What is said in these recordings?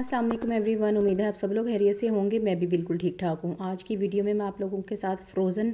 Aslam every one उम्मीद है आप सब लोग हैरियत से होंगे मैं भी बिल्कुल ठीक ठाक हूँ आज की वीडियो में मैं आप लोगों के साथ फ्रोज़न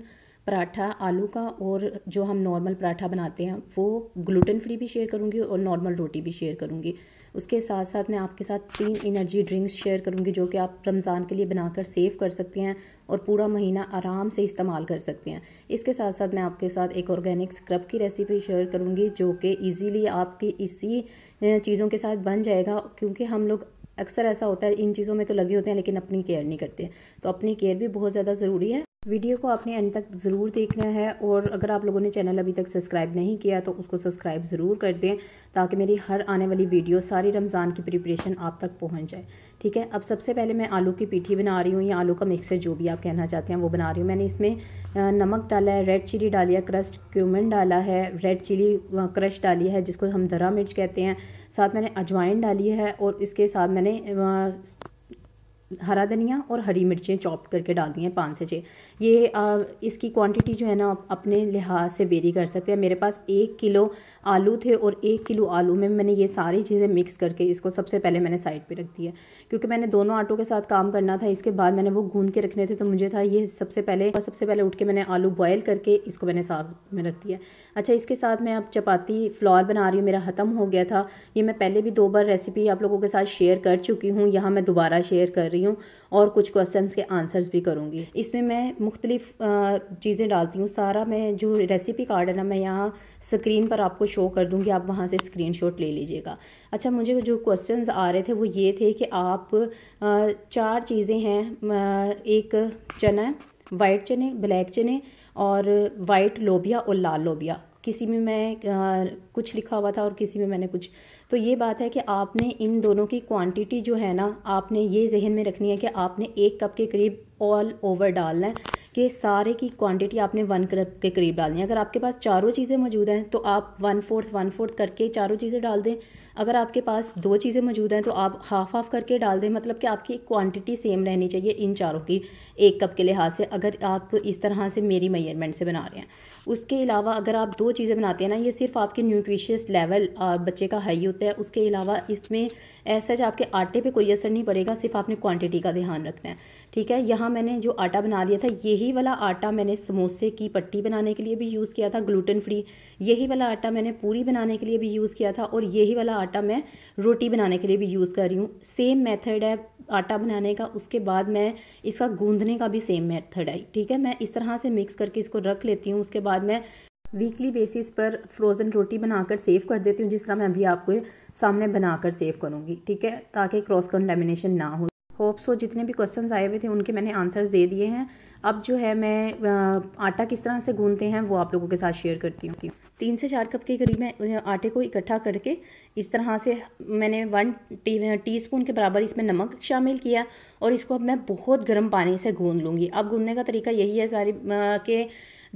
पराठा आलू का और जो हम नॉर्मल पराठा बनाते हैं वो ग्लूटेन फ्री भी शेयर करूँगी और नॉर्मल रोटी भी शेयर करूँगी उसके साथ साथ मैं आपके साथ तीन एनर्जी ड्रिंक्स शेयर करूँगी जो कि आप रमज़ान के लिए बनाकर सेव कर सकते हैं और पूरा महीना आराम से इस्तेमाल कर सकते हैं इसके साथ साथ मैं आपके साथ एक ऑर्गेनिक स्क्रब की रेसिपी शेयर करूँगी जो कि ईज़िली आपकी इसी चीज़ों के साथ बन जाएगा क्योंकि हम लोग अक्सर ऐसा होता है इन चीज़ों में तो लगे होते हैं लेकिन अपनी केयर नहीं करते तो अपनी केयर भी बहुत ज़्यादा ज़रूरी है वीडियो को आपने एंड तक ज़रूर देखना है और अगर आप लोगों ने चैनल अभी तक सब्सक्राइब नहीं किया तो उसको सब्सक्राइब ज़रूर कर दें ताकि मेरी हर आने वाली वीडियो सारी रमज़ान की प्रिपरेशन आप तक पहुंच जाए ठीक है अब सबसे पहले मैं आलू की पीठी बना रही हूँ या आलू का मिक्सर जो भी आप कहना चाहते हैं वो बना रही हूँ मैंने इसमें नमक डाला है रेड चिली डाली है क्रस्ट क्यूमन डाला है रेड चिली क्रश डाली है जिसको हम दरा मिर्च कहते हैं साथ मैंने अजवाइन डाली है और इसके साथ मैंने हरा धनिया और हरी मिर्चें चॉप करके डाल दी हैं पाँच से छः ये आ, इसकी क्वांटिटी जो है ना अपने लिहाज से वेरी कर सकते हैं मेरे पास एक किलो आलू थे और एक किलो आलू में मैंने ये सारी चीज़ें मिक्स करके इसको सबसे पहले मैंने साइड पे रख दिया क्योंकि मैंने दोनों आटों के साथ काम करना था इसके बाद मैंने वो गूंद के रखने थे तो मुझे था ये सबसे पहले सबसे पहले उठ के मैंने आलू बॉयल करके इसको मैंने साफ में रख दिया अच्छा इसके साथ मैं अब चपाती फ्लावर बना रही हूँ मेरा ख़त्म हो गया था ये मैं पहले भी दो बार रेसिपी आप लोगों के साथ शेयर कर चुकी हूँ यहाँ मैं दोबारा शेयर कर रही हूँ और कुछ क्वेश्चन के आंसर्स भी करूँगी इसमें मैं मुख्तलिफ चीज़ें डालती हूँ सारा मैं जो रेसिपी कार्ड है ना मैं यहाँ स्क्रीन पर आपको शो कर दूँगी आप वहाँ से स्क्रीन ले लीजिएगा अच्छा मुझे जो क्वेश्चन आ रहे थे वो ये थे कि आप चार चीज़ें हैं एक चना वाइट चने ब्लैक चने और वाइट लोबिया और लाल लोबिया किसी में मैं आ, कुछ लिखा हुआ था और किसी में मैंने कुछ तो ये बात है कि आपने इन दोनों की क्वांटिटी जो है ना आपने ये जहन में रखनी है कि आपने एक कप के करीब ऑल ओवर डालना है कि सारे की क्वांटिटी आपने वन कप के करीब डालनी है अगर आपके पास चारों चीज़ें मौजूद हैं तो आप वन फोर्थ वन फोर्थ करके चारों चीज़ें डाल दें अगर आपके पास दो चीज़ें मौजूद हैं तो आप हाफ हाफ करके डाल दें मतलब कि आपकी क्वांटिटी सेम रहनी चाहिए इन चारों की एक कप के लिहाज से अगर आप इस तरह से मेरी मेयरमेंट से बना रहे हैं उसके अलावा अगर आप दो चीज़ें बनाते हैं ना ये सिर्फ आपके न्यूट्रिशियस लेवल बच्चे का हाई होता है उसके अलावा इसमें ऐसा आपके आटे पर कोई असर नहीं पड़ेगा सिर्फ आपने क्वान्टिटी का ध्यान रखना है ठीक है यहाँ मैंने जो आटा बना दिया था यही वाला आटा मैंने समोसे की पट्टी बनाने के लिए भी यूज़ किया था ग्लूटेन फ्री यही वाला आटा मैंने पूरी बनाने के लिए भी यूज़ किया था और यही वाला आटा मैं रोटी बनाने के लिए भी यूज़ कर रही हूँ सेम मेथड है आटा बनाने का उसके बाद मैं इसका गूंधने का भी सेम मेथड है ठीक है मैं इस तरह से मिक्स करके इसको रख लेती हूँ उसके बाद मैं वीकली बेसिस पर फ्रोज़न रोटी बनाकर सेव कर देती हूँ जिस तरह मैं अभी आपको सामने बनाकर सेव करूँगी ठीक है ताकि क्रॉस कंटामिनेशन ना हो होप सो जितने भी क्वेश्चन आए हुए थे उनके मैंने आंसर्स दे दिए हैं अब जो है मैं आटा किस तरह से गूंदते हैं वो आप लोगों के साथ शेयर करती हूँ तीन से चार कप के करीब मैं आटे को इकट्ठा करके इस तरह से मैंने वन टी टी स्पून के बराबर इसमें नमक शामिल किया और इसको अब मैं बहुत गर्म पानी से गूंद लूँगी अब गूंदने का तरीका यही है सारी के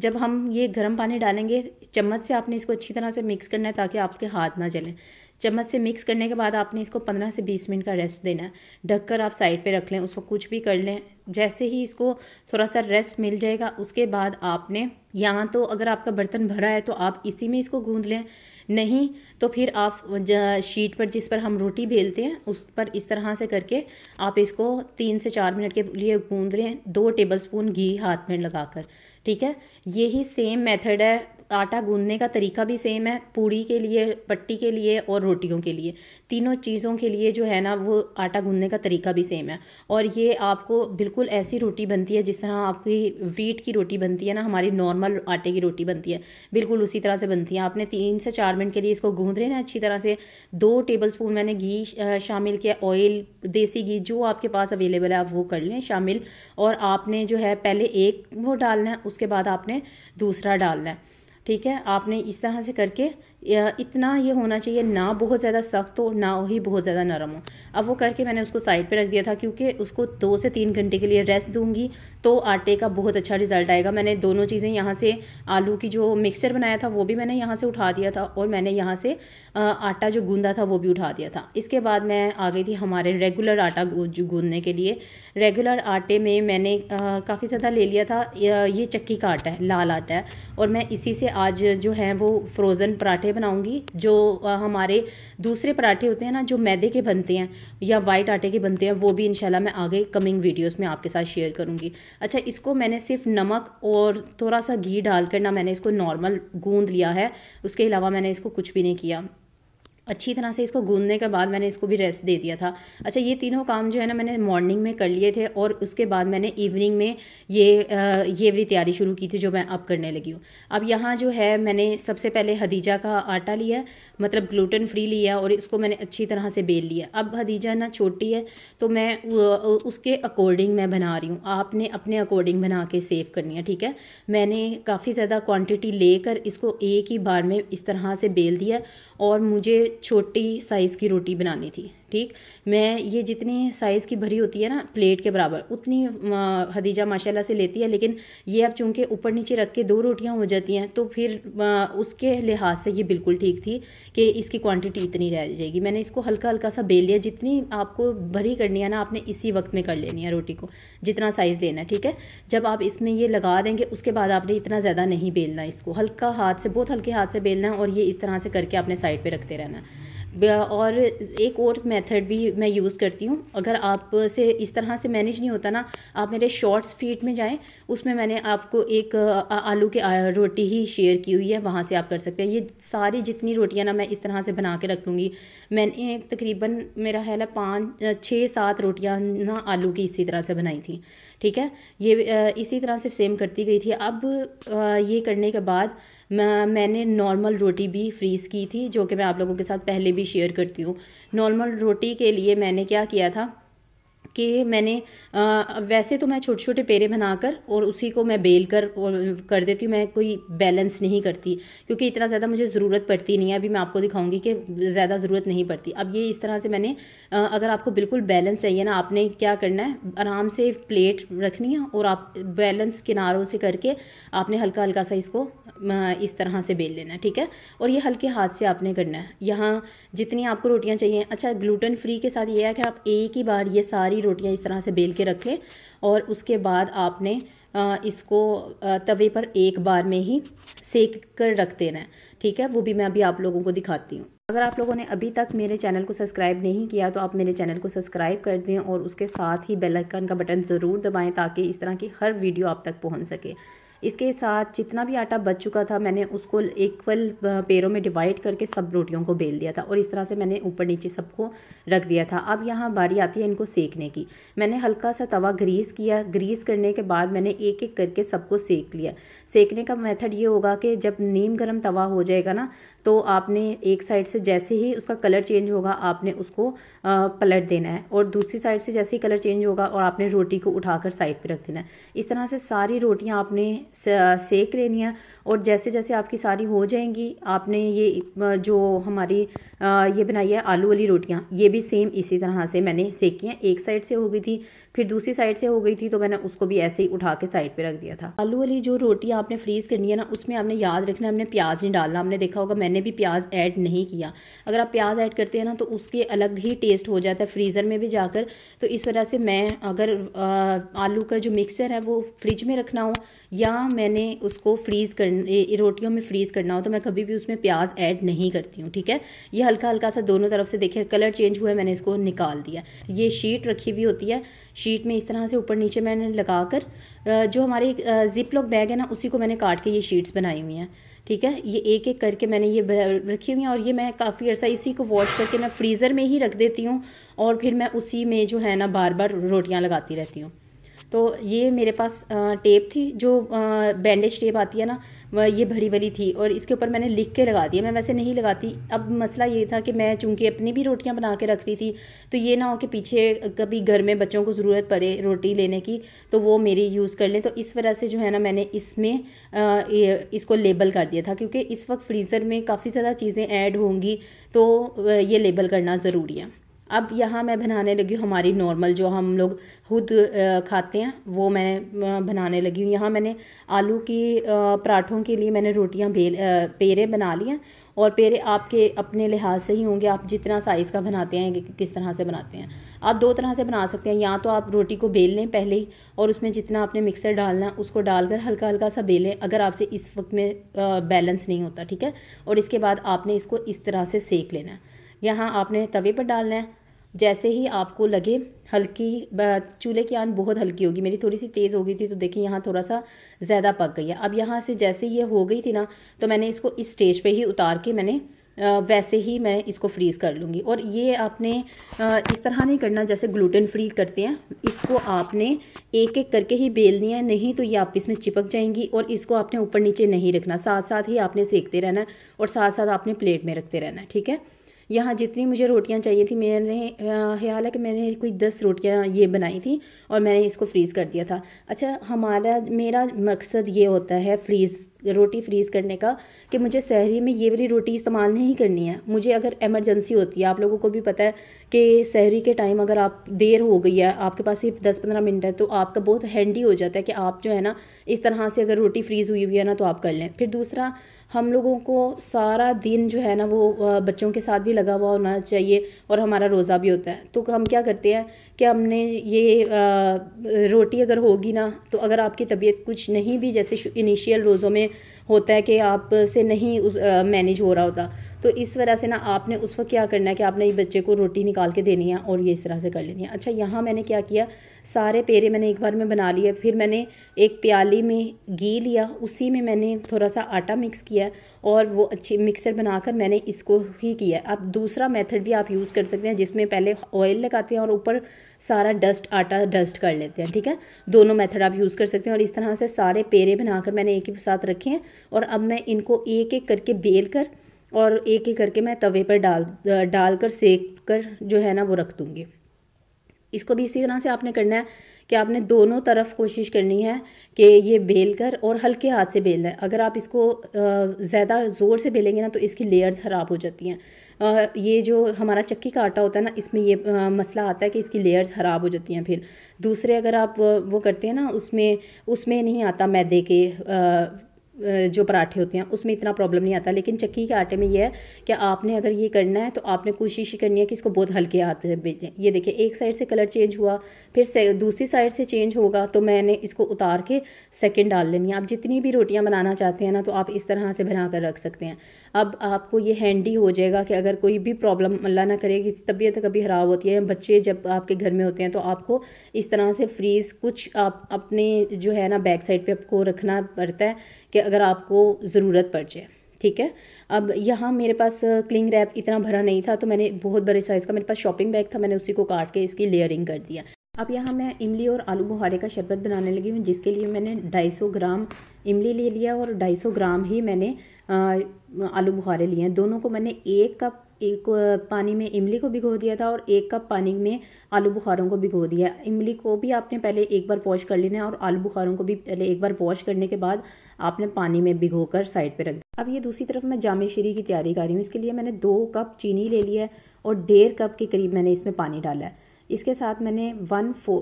जब हम ये गर्म पानी डालेंगे चम्मच से आपने इसको अच्छी तरह से मिक्स करना है ताकि आपके हाथ ना जलें चम्मच से मिक्स करने के बाद आपने इसको 15 से 20 मिनट का रेस्ट देना है ढककर आप साइड पे रख लें उसको कुछ भी कर लें जैसे ही इसको थोड़ा सा रेस्ट मिल जाएगा उसके बाद आपने यहाँ तो अगर आपका बर्तन भरा है तो आप इसी में इसको गूँध लें नहीं तो फिर आप शीट पर जिस पर हम रोटी बेलते हैं उस पर इस तरह से करके आप इसको तीन से चार मिनट के लिए गूंद लें दो स्पून घी हाथ में कर ठीक है यही सेम मेथड है आटा गूंदने का तरीका भी सेम है पूड़ी के लिए पट्टी के लिए और रोटियों के लिए तीनों चीज़ों के लिए जो है ना वो आटा गूंदने का तरीका भी सेम है और ये आपको बिल्कुल ऐसी रोटी बनती है जिस तरह आपकी वीट की रोटी बनती है ना हमारी नॉर्मल आटे की रोटी बनती है बिल्कुल उसी तरह से बनती है आपने तीन से चार मिनट के लिए इसको गूंद ना अच्छी तरह से दो टेबल स्पून मैंने घी शामिल किया ऑयल देसी घी जो आपके पास अवेलेबल है आप वो कर लें शामिल और आपने जो है पहले एक वो डालना है उसके बाद आपने दूसरा डालना है ठीक है आपने इस तरह से करके इतना ये होना चाहिए ना बहुत ज़्यादा सख्त हो ना ही बहुत ज़्यादा नरम हो अब वो करके मैंने उसको साइड पे रख दिया था क्योंकि उसको दो से तीन घंटे के लिए रेस्ट दूंगी तो आटे का बहुत अच्छा रिज़ल्ट आएगा मैंने दोनों चीज़ें यहाँ से आलू की जो मिक्सर बनाया था वो भी मैंने यहाँ से उठा दिया था और मैंने यहाँ से आटा जो गूंदा था वो भी उठा दिया था इसके बाद मैं आ गई थी हमारे रेगुलर आटा गूंदने के लिए रेगुलर आटे में मैंने काफ़ी ज़्यादा ले लिया था ये चक्की का आटा है लाल आटा है और मैं इसी से आज जो है वो फ्रोज़न पराठे बनाऊँगी जो हमारे दूसरे पराठे होते हैं ना जो मैदे के बनते हैं या वाइट आटे के बनते हैं वो भी इन मैं आगे कमिंग वीडियोज़ में आपके साथ शेयर करूँगी अच्छा इसको मैंने सिर्फ नमक और थोड़ा सा घी डालकर ना मैंने इसको नॉर्मल गूंद लिया है उसके अलावा मैंने इसको कुछ भी नहीं किया अच्छी तरह से इसको गूंदने के बाद मैंने इसको भी रेस्ट दे दिया था अच्छा ये तीनों काम जो है ना मैंने मॉर्निंग में कर लिए थे और उसके बाद मैंने इवनिंग में ये आ, ये वाली तैयारी शुरू की थी जो मैं अब करने लगी हूँ अब यहाँ जो है मैंने सबसे पहले हदीजा का आटा लिया मतलब ग्लूटन फ्री लिया और इसको मैंने अच्छी तरह से बेल लिया अब हदीजा ना छोटी है तो मैं उसके अकॉर्डिंग मैं बना रही हूँ आपने अपने अकॉर्डिंग बना के सेव करनी है ठीक है मैंने काफ़ी ज़्यादा क्वान्टिटी लेकर इसको एक ही बार में इस तरह से बेल दिया और मुझे छोटी साइज़ की रोटी बनानी थी ठीक मैं ये जितनी साइज़ की भरी होती है ना प्लेट के बराबर उतनी हदीजा माशाल्लाह से लेती है लेकिन ये अब चूँकि ऊपर नीचे रख के दो रोटियाँ हो जाती हैं तो फिर उसके लिहाज से ये बिल्कुल ठीक थी कि इसकी क्वांटिटी इतनी रह जाएगी मैंने इसको हल्का हल्का सा बेल लिया जितनी आपको भरी करनी है ना आपने इसी वक्त में कर लेनी है रोटी को जितना साइज़ लेना है ठीक है जब आप इसमें ये लगा देंगे उसके बाद आपने इतना ज़्यादा नहीं बेलना इसको हल्का हाथ से बहुत हल्के हाथ से बेलना है और ये इस तरह से करके आपने साइड पर रखते रहना है और एक और मेथड भी मैं यूज़ करती हूँ अगर आप से इस तरह से मैनेज नहीं होता ना आप मेरे शॉर्ट्स फीड में जाएं उसमें मैंने आपको एक आलू के रोटी ही शेयर की हुई है वहाँ से आप कर सकते हैं ये सारी जितनी रोटियाँ ना मैं इस तरह से बना के रख लूँगी मैंने तकरीबन मेरा ख्याल है पाँच छः सात रोटियाँ ना आलू की इसी तरह से बनाई थी ठीक है ये इसी तरह से सेम करती गई थी अब ये करने के बाद मैंने नॉर्मल रोटी भी फ्रीज़ की थी जो कि मैं आप लोगों के साथ पहले भी शेयर करती हूँ नॉर्मल रोटी के लिए मैंने क्या किया था कि मैंने आ, वैसे तो मैं छोटे छोटे पेड़े बनाकर और उसी को मैं बेल कर और कर देती हूँ मैं कोई बैलेंस नहीं करती क्योंकि इतना ज़्यादा मुझे ज़रूरत पड़ती नहीं है अभी मैं आपको दिखाऊंगी कि ज़्यादा ज़रूरत नहीं पड़ती अब ये इस तरह से मैंने आ, अगर आपको बिल्कुल बैलेंस चाहिए ना आपने क्या करना है आराम से प्लेट रखनी है और आप बैलेंस किनारों से करके आपने हल्का हल्का सा इसको इस तरह से बेल लेना है ठीक है और ये हल्के हाथ से आपने करना है यहाँ जितनी आपको रोटियाँ चाहिए अच्छा ग्लूटन फ्री के साथ ये है कि आप एक ही बार ये सारी रोटियां इस तरह से बेल के रख लें और उसके बाद आपने इसको तवे पर एक बार में ही सेक कर रख देना है ठीक है वो भी मैं अभी आप लोगों को दिखाती हूँ अगर आप लोगों ने अभी तक मेरे चैनल को सब्सक्राइब नहीं किया तो आप मेरे चैनल को सब्सक्राइब कर दें और उसके साथ ही बेल आइकन का बटन ज़रूर दबाएं ताकि इस तरह की हर वीडियो आप तक पहुंच सके इसके साथ जितना भी आटा बच चुका था मैंने उसको इक्वल पैरों में डिवाइड करके सब रोटियों को बेल दिया था और इस तरह से मैंने ऊपर नीचे सबको रख दिया था अब यहाँ बारी आती है इनको सेकने की मैंने हल्का सा तवा ग्रीस किया ग्रीस करने के बाद मैंने एक एक करके सबको सेक लिया सेकने का मेथड ये होगा कि जब नीम गर्म तवा हो जाएगा ना तो आपने एक साइड से जैसे ही उसका कलर चेंज होगा आपने उसको पलट देना है और दूसरी साइड से जैसे ही कलर चेंज होगा और आपने रोटी को उठाकर साइड पे रख देना है इस तरह से सारी रोटियां आपने सेक लेनी है और जैसे जैसे आपकी सारी हो जाएंगी आपने ये जो हमारी ये बनाई है आलू वाली रोटियां ये भी सेम इसी तरह से मैंने सेकी हैं एक साइड से हो गई थी फिर दूसरी साइड से हो गई थी तो मैंने उसको भी ऐसे ही उठा के साइड पर रख दिया था आलू वाली जो रोटी आपने फ्रीज़ करनी है ना उसमें आपने याद रखना हमने प्याज नहीं डालना आपने देखा होगा मैंने भी प्याज ऐड नहीं किया अगर आप प्याज ऐड करते हैं ना तो उसके अलग ही टेस्ट हो जाता है फ्रीज़र में भी जाकर तो इस वजह से मैं अगर आलू का जो मिक्सर है वो फ्रिज में रखना हो या मैंने उसको फ्रीज़ कर रोटियों में फ्रीज़ करना हो तो मैं कभी भी उसमें प्याज ऐड नहीं करती हूँ ठीक है ये हल्का हल्का सा दोनों तरफ से देखिए कलर चेंज हुआ है मैंने इसको निकाल दिया ये शीट रखी हुई होती है शीट में इस तरह से ऊपर नीचे मैंने लगा कर जो हमारे जिप लॉक बैग है ना उसी को मैंने काट के ये शीट्स बनाई हुई हैं ठीक है ये एक एक करके मैंने ये रखी हुई हैं और ये मैं काफ़ी अर्सा इसी को वॉश करके मैं फ्रीज़र में ही रख देती हूँ और फिर मैं उसी में जो है ना बार बार रोटियाँ लगाती रहती हूँ तो ये मेरे पास टेप थी जो बैंडेज टेप आती है ना ये भरी वाली थी और इसके ऊपर मैंने लिख के लगा दिया मैं वैसे नहीं लगाती अब मसला ये था कि मैं चूँकि अपनी भी रोटियाँ बना के रख रही थी तो ये ना हो कि पीछे कभी घर में बच्चों को ज़रूरत पड़े रोटी लेने की तो वो मेरी यूज़ कर लें तो इस वजह से जो है ना मैंने इसमें इसको लेबल कर दिया था क्योंकि इस वक्त फ्रीज़र में काफ़ी ज़्यादा चीज़ें ऐड होंगी तो ये लेबल करना ज़रूरी है अब यहाँ मैं बनाने लगी हूँ हमारी नॉर्मल जो हम लोग खुद खाते हैं वो मैं बनाने लगी हूँ यहाँ मैंने आलू की पराठों के लिए मैंने रोटियाँ बेल पेड़े बना लिए हैं और पेड़े आपके अपने लिहाज से ही होंगे आप जितना साइज़ का बनाते हैं किस तरह से बनाते हैं आप दो तरह से बना सकते हैं या तो आप रोटी को बेल लें पहले ही और उसमें जितना आपने मिक्सर डालना है उसको डालकर हल्का हल्का सा बेलें अगर आपसे इस वक्त में बैलेंस नहीं होता ठीक है और इसके बाद आपने इसको इस तरह से सेक लेना है यहाँ आपने तवे पर डालना है जैसे ही आपको लगे हल्की चूल्हे की आन बहुत हल्की होगी मेरी थोड़ी सी तेज़ हो गई थी तो देखिए यहाँ थोड़ा सा ज़्यादा पक गई है अब यहाँ से जैसे ये हो गई थी ना तो मैंने इसको इस स्टेज पे ही उतार के मैंने वैसे ही मैं इसको फ्रीज़ कर लूँगी और ये आपने इस तरह नहीं करना जैसे ग्लूटेन फ्री करते हैं इसको आपने एक एक करके ही बेलनी है नहीं तो ये आप इसमें चिपक जाएंगी और इसको आपने ऊपर नीचे नहीं रखना साथ साथ ही आपने सेकते रहना और साथ साथ आपने प्लेट में रखते रहना ठीक है यहाँ जितनी मुझे रोटियाँ चाहिए थी मैंने कि मैंने कोई दस रोटियाँ ये बनाई थी और मैंने इसको फ्रीज़ कर दिया था अच्छा हमारा मेरा मकसद ये होता है फ्रीज़ रोटी फ्रीज़ करने का कि मुझे शहरी में ये वाली रोटी इस्तेमाल नहीं करनी है मुझे अगर एमरजेंसी होती है आप लोगों को भी पता है कि शहरी के टाइम अगर आप देर हो गई है आपके पास सिर्फ दस पंद्रह मिनट है तो आपका बहुत हैंडी हो जाता है कि आप जो है ना इस तरह से अगर रोटी फ्रीज़ हुई हुई है ना तो आप कर लें फिर दूसरा हम लोगों को सारा दिन जो है ना वो बच्चों के साथ भी लगा हुआ होना चाहिए और हमारा रोज़ा भी होता है तो हम क्या करते हैं कि हमने ये रोटी अगर होगी ना तो अगर आपकी तबीयत कुछ नहीं भी जैसे इनिशियल रोज़ों में होता है कि आपसे नहीं मैनेज हो रहा होता तो इस वजह से ना आपने उस वक्त क्या करना है कि आपने बच्चे को रोटी निकाल के देनी है और ये इस तरह से कर लेनी है अच्छा यहाँ मैंने क्या किया सारे पेड़े मैंने एक बार में बना लिए फिर मैंने एक प्याली में घी लिया उसी में मैंने थोड़ा सा आटा मिक्स किया और वो अच्छी मिक्सर बनाकर मैंने इसको ही किया अब दूसरा मेथड भी आप यूज़ कर सकते हैं जिसमें पहले ऑयल लगाते हैं और ऊपर सारा डस्ट आटा डस्ट कर लेते हैं ठीक है दोनों मेथड आप यूज़ कर सकते हैं और इस तरह से सारे पेड़े बनाकर मैंने एक ही साथ रखे हैं और अब मैं इनको एक एक करके बेल कर और एक एक करके मैं तवे पर डाल डाल कर सेक कर जो है ना वो रख दूँगी इसको भी इसी तरह से आपने करना है कि आपने दोनों तरफ कोशिश करनी है कि ये बेल कर और हल्के हाथ से बेलना है अगर आप इसको ज़्यादा ज़ोर से बेलेंगे ना तो इसकी लेयर्स ख़राब हो जाती हैं ये जो हमारा चक्की का आटा होता है ना इसमें ये मसला आता है कि इसकी लेयर्स ख़राब हो जाती हैं फिर दूसरे अगर आप वो करते हैं ना उसमें उसमें नहीं आता मैदे के जो पराठे होते हैं उसमें इतना प्रॉब्लम नहीं आता लेकिन चक्की के आटे में ये है कि आपने अगर ये करना है तो आपने कोशिश ही करनी है कि इसको बहुत हल्के आते भेजें ये देखिए एक साइड से कलर चेंज हुआ फिर से दूसरी साइड से चेंज होगा तो मैंने इसको उतार के सेकेंड डाल लेनी है आप जितनी भी रोटियाँ बनाना चाहते हैं ना तो आप इस तरह से बना कर रख सकते हैं अब आपको ये हैंडी हो जाएगा कि अगर कोई भी प्रॉब्लम अल्लाह ना करे किसी तबीयत कभी ख़राब होती है बच्चे जब आपके घर में होते हैं तो आपको इस तरह से फ्रीज़ कुछ आप अपने जो है ना बैक साइड पर आपको रखना पड़ता है कि अगर आपको ज़रूरत पड़ जाए ठीक है अब यहाँ मेरे पास क्लिंग रैप इतना भरा नहीं था तो मैंने बहुत बड़े साइज़ का मेरे पास शॉपिंग बैग था मैंने उसी को काट के इसकी लेयरिंग कर दिया अब यहाँ मैं इमली और आलू बुहारे का शरबत बनाने लगी हूँ जिसके लिए मैंने 250 ग्राम इमली ले लिया और 250 ग्राम ही मैंने आलू बुहारे लिए हैं दोनों को मैंने एक कप एक पानी में इमली को भिगो दिया था और एक कप पानी में आलू बुखारों को भिगो दिया इमली को भी आपने पहले एक बार वॉश कर लेना है और आलू बुखारों को भी पहले एक बार वॉश करने के बाद आपने पानी में भिगो कर साइड पे रख दिया अब ये दूसरी तरफ मैं जामे श्री की तैयारी कर रही हूँ इसके लिए मैंने दो कप चीनी ले लिया है और डेढ़ कप के करीब मैंने इसमें पानी डाला है इसके साथ मैंने वन फो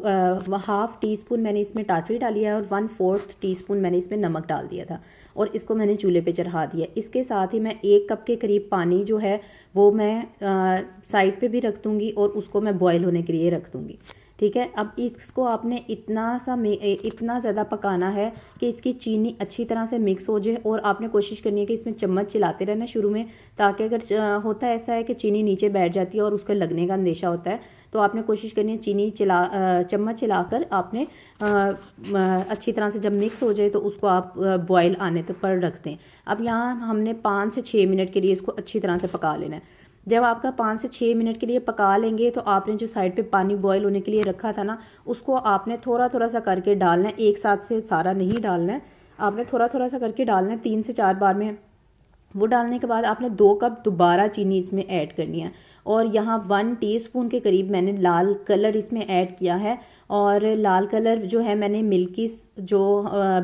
हाफ़ टी स्पून मैंने इसमें टाटरी डाली है और वन फोर्थ टी स्पून मैंने इसमें नमक डाल दिया था और इसको मैंने चूल्हे पे चढ़ा दिया इसके साथ ही मैं एक कप के करीब पानी जो है वो मैं साइड पे भी रख दूँगी और उसको मैं बॉयल होने के लिए रख दूँगी ठीक है अब इसको आपने इतना सा इतना ज़्यादा पकाना है कि इसकी चीनी अच्छी तरह से मिक्स हो जाए और आपने कोशिश करनी है कि इसमें चम्मच चलाते रहना शुरू में ताकि अगर होता ऐसा है कि चीनी नीचे बैठ जाती है और उसका लगने का अंदेशा होता है तो आपने कोशिश करनी है चीनी चला चम्मच चलाकर आपने अच्छी तरह से जब मिक्स हो जाए तो उसको आप बॉयल आने तक पर रख दें अब यहाँ हमने पाँच से छः मिनट के लिए इसको अच्छी तरह से पका लेना है जब आपका पाँच से छः मिनट के लिए पका लेंगे तो आपने जो साइड पे पानी बॉयल होने के लिए रखा था ना उसको आपने थोड़ा थोड़ा सा करके डालना है एक साथ से सारा नहीं डालना है आपने थोड़ा थोड़ा सा करके डालना है तीन से चार बार में वो डालने के बाद आपने दो कप दोबारा चीनी इसमें ऐड करनी है और यहाँ वन टीस्पून के करीब मैंने लाल कलर इसमें ऐड किया है और लाल कलर जो है मैंने मिल्की जो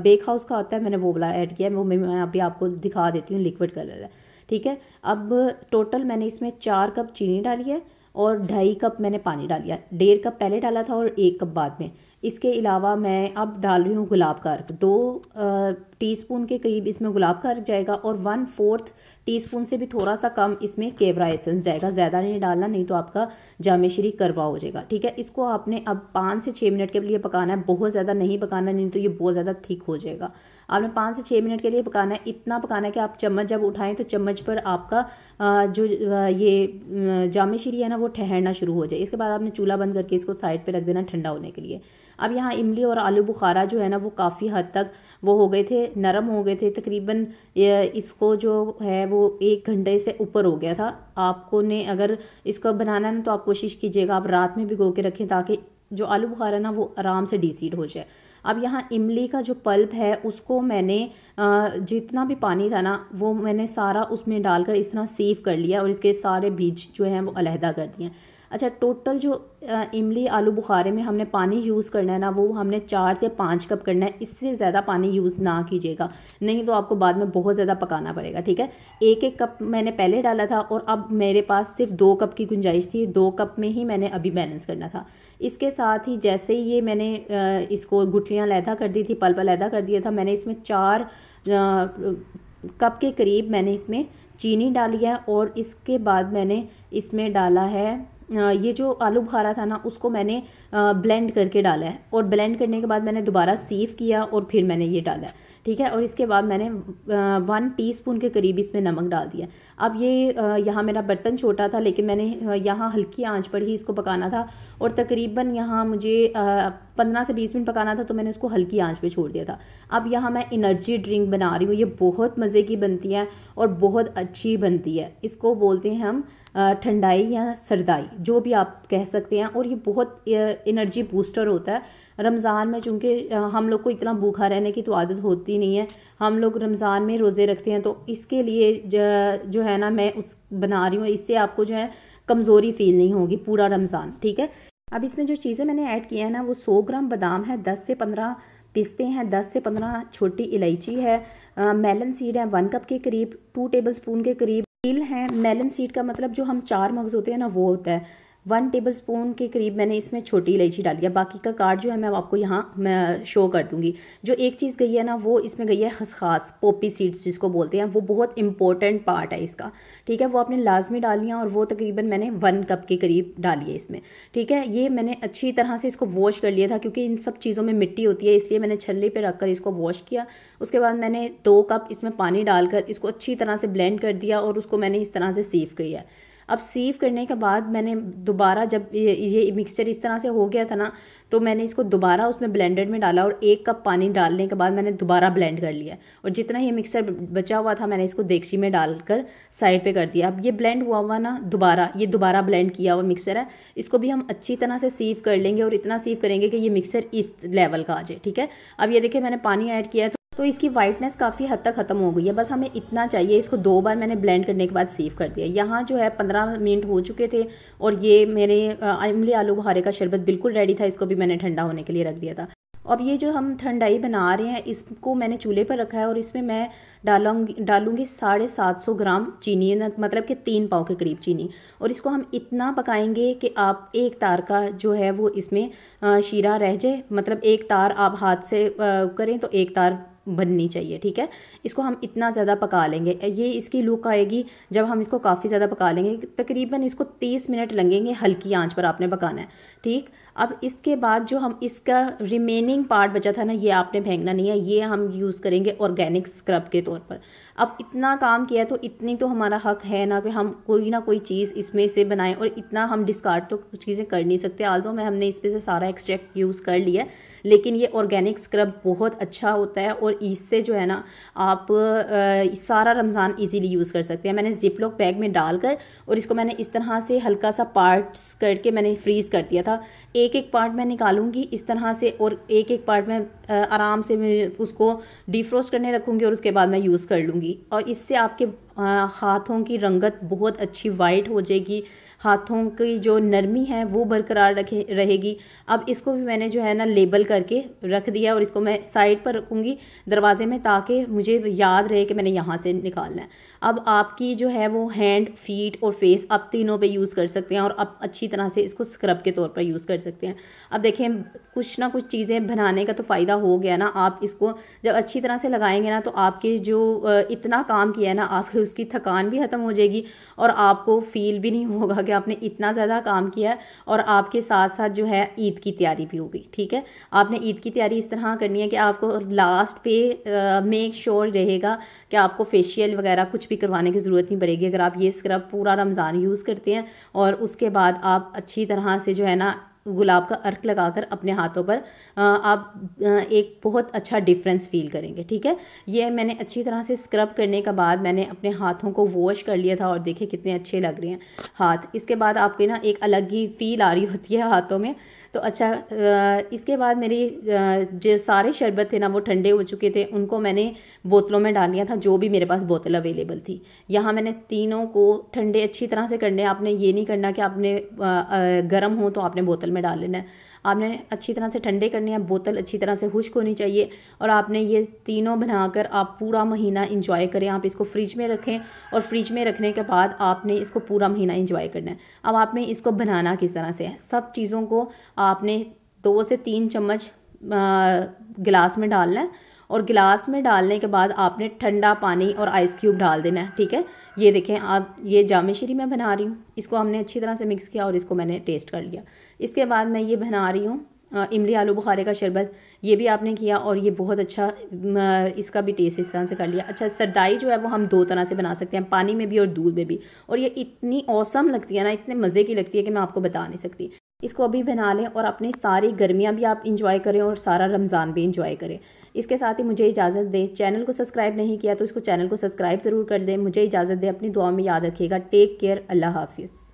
बेक हाउस का होता है मैंने वो वाला ऐड किया है वो मैं अभी आपको दिखा देती हूँ लिक्विड कलर है ठीक है अब टोटल मैंने इसमें चार कप चीनी डाली है और ढाई कप मैंने पानी डालिया डेढ़ कप पहले डाला था और एक कप बाद में इसके अलावा मैं अब डाल रही हूँ गुलाब का अर्क दो टीस्पून के करीब इसमें गुलाब का अर्क जाएगा और वन फोर्थ टीस्पून से भी थोड़ा सा कम इसमें केवरा एसेंस जाएगा ज़्यादा नहीं डालना नहीं तो आपका श्री करवा हो जाएगा ठीक है इसको आपने अब पाँच से छः मिनट के लिए पकाना है बहुत ज़्यादा नहीं पकाना नहीं तो ये बहुत ज़्यादा थिक हो जाएगा आपने पाँच से छः मिनट के लिए पकाना है इतना पकाना है कि आप चम्मच जब उठाएं तो चम्मच पर आपका जो ये जामेश्री है ना वो ठहरना शुरू हो जाए इसके बाद आपने चूल्हा बंद करके इसको साइड पर रख देना ठंडा होने के लिए अब यहाँ इमली और आलू बुखारा जो है ना वो काफ़ी हद तक वो हो गए थे नरम हो गए थे तकरीबन इसको जो है वो एक घंटे से ऊपर हो गया था आपको ने अगर इसको बनाना ना तो आप कोशिश कीजिएगा आप रात में भिगो के रखें ताकि जो आलू बुखारा ना वो आराम से डिसीड हो जाए अब यहाँ इमली का जो पल्प है उसको मैंने जितना भी पानी था ना वो मैंने सारा उसमें डालकर इस तरह सेव कर लिया और इसके सारे बीज जो हैं वो अलहदा कर दिए अच्छा टोटल जो इमली आलू बुखारे में हमने पानी यूज़ करना है ना वो हमने चार से पाँच कप करना है इससे ज़्यादा पानी यूज़ ना कीजिएगा नहीं तो आपको बाद में बहुत ज़्यादा पकाना पड़ेगा ठीक है एक एक कप मैंने पहले डाला था और अब मेरे पास सिर्फ दो कप की गुंजाइश थी दो कप में ही मैंने अभी बैलेंस करना था इसके साथ ही जैसे ही ये मैंने इसको गुठलियाँ लैदा कर दी थी पल लहदा कर दिया था मैंने इसमें चार कप के करीब मैंने इसमें चीनी डाली है और इसके बाद मैंने इसमें डाला है ये जो आलू बुखारा था ना उसको मैंने ब्लेंड करके डाला है और ब्लेंड करने के बाद मैंने दोबारा सीव किया और फिर मैंने ये डाला है ठीक है और इसके बाद मैंने वन टीस्पून के करीब इसमें नमक डाल दिया अब ये यहाँ मेरा बर्तन छोटा था लेकिन मैंने यहाँ हल्की आँच पर ही इसको पकाना था और तकरीबन यहाँ मुझे पंद्रह से बीस मिनट पकाना था तो मैंने उसको हल्की आंच पे छोड़ दिया था अब यहाँ मैं इनर्जी ड्रिंक बना रही हूँ ये बहुत मज़े की बनती है और बहुत अच्छी बनती है इसको बोलते हैं हम ठंडाई या सरदाई जो भी आप कह सकते हैं और ये बहुत एनर्जी बूस्टर होता है रमज़ान में चूँकि हम लोग को इतना भूखा रहने की तो आदत होती नहीं है हम लोग रमज़ान में रोज़े रखते हैं तो इसके लिए जो है ना मैं उस बना रही हूँ इससे आपको जो है कमज़ोरी फील नहीं होगी पूरा रमज़ान ठीक है अब इसमें जो चीज़ें मैंने ऐड किया है ना वो सौ ग्राम बादाम है दस से पंद्रह पिस्ते हैं दस से पंद्रह छोटी इलायची है मेलन सीड है वन कप के करीब टू टेबल स्पून के करीब इल हैं मेलन सीड का मतलब जो हम चार मगज़ होते हैं ना वो होता है वन टेबल स्पून के करीब मैंने इसमें छोटी इलायची डाली है बाकी का कार्ड जो है मैं आपको यहाँ मैं शो कर दूंगी जो एक चीज़ गई है ना वो इसमें गई है खसखास पोपी सीड्स जिसको बोलते हैं वो बहुत इंपॉर्टेंट पार्ट है इसका ठीक है वो आपने लाजमी डाली है और वो तकरीबन मैंने वन कप के करीब डाली है इसमें ठीक है ये मैंने अच्छी तरह से इसको वॉश कर लिया था क्योंकि इन सब चीज़ों में मिट्टी होती है इसलिए मैंने छल्ले पर रख कर इसको वॉश किया उसके बाद मैंने दो कप इसमें पानी डालकर इसको अच्छी तरह से ब्लेंड कर दिया और उसको मैंने इस तरह से सेव किया अब सीव करने के बाद मैंने दोबारा जब ये, ये मिक्सचर इस तरह से हो गया था ना तो मैंने इसको दोबारा उसमें ब्लेंडर में डाला और एक कप पानी डालने के बाद मैंने दोबारा ब्लेंड कर लिया और जितना ये मिक्सचर बचा हुआ था मैंने इसको देगची में डालकर साइड पे कर दिया अब ये ब्लेंड हुआ हुआ ना दोबारा ये दोबारा ब्लेंड किया हुआ मिक्सर है इसको भी हम अच्छी तरह से सीव कर लेंगे और इतना सीव करेंगे कि ये मिक्सर इस लेवल का आ जाए ठीक है अब ये देखिए मैंने पानी ऐड किया है तो तो इसकी वाइटनेस काफ़ी हद तक ख़त्म हो गई है बस हमें इतना चाहिए इसको दो बार मैंने ब्लेंड करने के बाद सेव कर दिया यहाँ जो है पंद्रह मिनट हो चुके थे और ये मेरे इमली आलू बुहारे का शरबत बिल्कुल रेडी था इसको भी मैंने ठंडा होने के लिए रख दिया था अब ये जो हम ठंडाई बना रहे हैं इसको मैंने चूल्हे पर रखा है और इसमें मैं डालूंगी डालूंगी साढ़े सात सौ ग्राम चीनी मतलब कि तीन पाव के करीब चीनी और इसको हम इतना पकाएंगे कि आप एक तार का जो है वो इसमें शीरा रह जाए मतलब एक तार आप हाथ से करें तो एक तार बननी चाहिए ठीक है इसको हम इतना ज़्यादा पका लेंगे ये इसकी लुक आएगी जब हम इसको काफ़ी ज़्यादा पका लेंगे तकरीबन इसको तीस मिनट लगेंगे हल्की आंच पर आपने पकाना है ठीक अब इसके बाद जो हम इसका रिमेनिंग पार्ट बचा था ना ये आपने फेंकना नहीं है ये हम यूज़ करेंगे ऑर्गेनिक स्क्रब के तौर पर अब इतना काम किया तो इतनी तो हमारा हक है ना कि हम कोई ना कोई चीज़ इसमें से बनाएं और इतना हम डिस्कार्ड तो कुछ चीज़ें कर नहीं सकते आल तो मैं हमने इस पर से सारा एक्सट्रैक्ट यूज़ कर लिया लेकिन ये ऑर्गेनिक स्क्रब बहुत अच्छा होता है और इससे जो है ना आप आ, सारा रमज़ान इजीली यूज़ कर सकते हैं मैंने जिपलॉक बैग में डालकर और इसको मैंने इस तरह से हल्का सा पार्ट्स करके मैंने फ्रीज़ कर दिया था एक एक पार्ट मैं निकालूंगी इस तरह से और एक एक पार्ट मैं आराम से मैं उसको डिफ्रोस्ट करने रखूँगी और उसके बाद मैं यूज़ कर लूँगी होगी और इससे आपके हाथों की रंगत बहुत अच्छी वाइट हो जाएगी हाथों की जो नरमी है वो बरकरार रखे रहेगी अब इसको भी मैंने जो है ना लेबल करके रख दिया और इसको मैं साइड पर रखूँगी दरवाजे में ताकि मुझे याद रहे कि मैंने यहाँ से निकालना है अब आपकी जो है वो हैंड फीट और फेस अब तीनों पे यूज़ कर सकते हैं और अब अच्छी तरह से इसको स्क्रब के तौर पर यूज़ कर सकते हैं अब देखें कुछ ना कुछ चीज़ें बनाने का तो फ़ायदा हो गया ना आप इसको जब अच्छी तरह से लगाएंगे ना तो आपके जो इतना काम किया है ना आप उसकी थकान भी ख़त्म हो जाएगी और आपको फील भी नहीं होगा कि आपने इतना ज़्यादा काम किया और आपके साथ साथ जो है ईद की तैयारी भी होगी ठीक है आपने ईद की तैयारी इस तरह करनी है कि आपको लास्ट पे मेक श्योर रहेगा कि आपको फेशियल वगैरह कुछ भी करवाने की ज़रूरत नहीं पड़ेगी अगर आप ये स्क्रब पूरा रमज़ान यूज़ करते हैं और उसके बाद आप अच्छी तरह से जो है ना गुलाब का अर्क लगाकर अपने हाथों पर आप एक बहुत अच्छा डिफरेंस फील करेंगे ठीक है ये मैंने अच्छी तरह से स्क्रब करने के बाद मैंने अपने हाथों को वॉश कर लिया था और देखे कितने अच्छे लग रहे हैं हाथ इसके बाद आपके ना एक अलग ही फील आ रही होती है हाथों में तो अच्छा इसके बाद मेरी जो सारे शरबत थे ना वो ठंडे हो चुके थे उनको मैंने बोतलों में डाल दिया था जो भी मेरे पास बोतल अवेलेबल थी यहाँ मैंने तीनों को ठंडे अच्छी तरह से करने आपने ये नहीं करना कि आपने गर्म हो तो आपने बोतल में डाल लेना है आपने अच्छी तरह से ठंडे करने हैं बोतल अच्छी तरह से खुश्क होनी चाहिए और आपने ये तीनों बनाकर आप पूरा महीना इंजॉय करें आप इसको फ्रिज में रखें और फ्रिज में रखने के बाद आपने इसको पूरा महीना इंजॉय करना है अब आपने इसको बनाना किस तरह से है सब चीज़ों को आपने दो से तीन चम्मच गिलास में डालना है और गिलास में डालने के बाद आपने ठंडा पानी और आइस क्यूब डाल देना है ठीक है ये देखें आप ये जामेश्री मैं बना रही हूँ इसको हमने अच्छी तरह से मिक्स किया और इसको मैंने टेस्ट कर लिया इसके बाद मैं ये बना रही हूँ इमली आलू बुखारे का शरबत ये भी आपने किया और ये बहुत अच्छा इसका भी टेस्ट इस तरह से कर लिया अच्छा सरदाई जो है वो हम दो तरह से बना सकते हैं पानी में भी और दूध में भी और ये इतनी औसम लगती है ना इतने मज़े की लगती है कि मैं आपको बता नहीं सकती इसको अभी बना लें और अपनी सारी गर्मियाँ भी आप इंजॉय करें और सारा रमज़ान भी इंजॉय करें इसके साथ ही मुझे इजाज़त दें चैनल को सब्सक्राइब नहीं किया तो इसको चैनल को सब्सक्राइब ज़रूर कर दें मुझे इजाज़त दें अपनी दुआ में याद रखिएगा टेक केयर अल्लाह हाफिज़